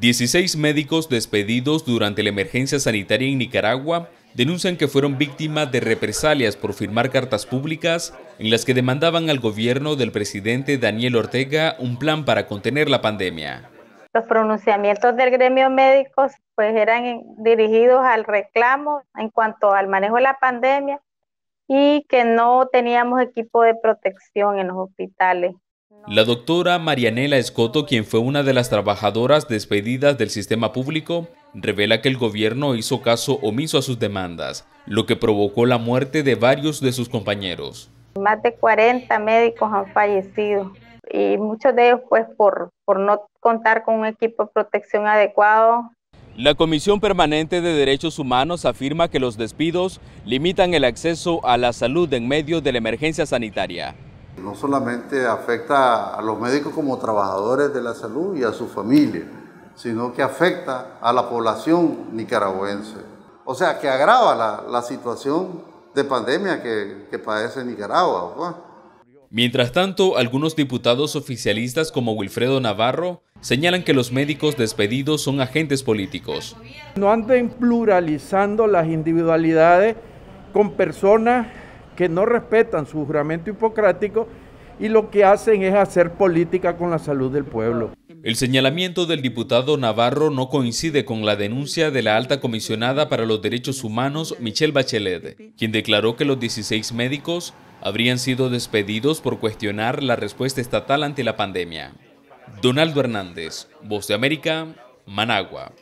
16 médicos despedidos durante la emergencia sanitaria en Nicaragua denuncian que fueron víctimas de represalias por firmar cartas públicas en las que demandaban al gobierno del presidente Daniel Ortega un plan para contener la pandemia. Los pronunciamientos del gremio médico pues eran dirigidos al reclamo en cuanto al manejo de la pandemia y que no teníamos equipo de protección en los hospitales. La doctora Marianela Escoto, quien fue una de las trabajadoras despedidas del sistema público, revela que el gobierno hizo caso omiso a sus demandas, lo que provocó la muerte de varios de sus compañeros. Más de 40 médicos han fallecido y muchos de ellos pues por, por no contar con un equipo de protección adecuado. La Comisión Permanente de Derechos Humanos afirma que los despidos limitan el acceso a la salud en medio de la emergencia sanitaria. No solamente afecta a los médicos como trabajadores de la salud y a su familia, sino que afecta a la población nicaragüense. O sea, que agrava la, situación de pandemia que, padece Nicaragua. Pues. Mientras tanto, algunos diputados oficialistas como Wilfredo Navarro señalan que los médicos despedidos son agentes políticos. No anden pluralizando las individualidades con personas que no respetan su juramento hipocrático y lo que hacen es hacer política con la salud del pueblo. El señalamiento del diputado Navarro no coincide con la denuncia de la alta comisionada para los derechos humanos, Michelle Bachelet, quien declaró que los 16 médicos habrían sido despedidos por cuestionar la respuesta estatal ante la pandemia. Donaldo Hernández, Voz de América, Managua.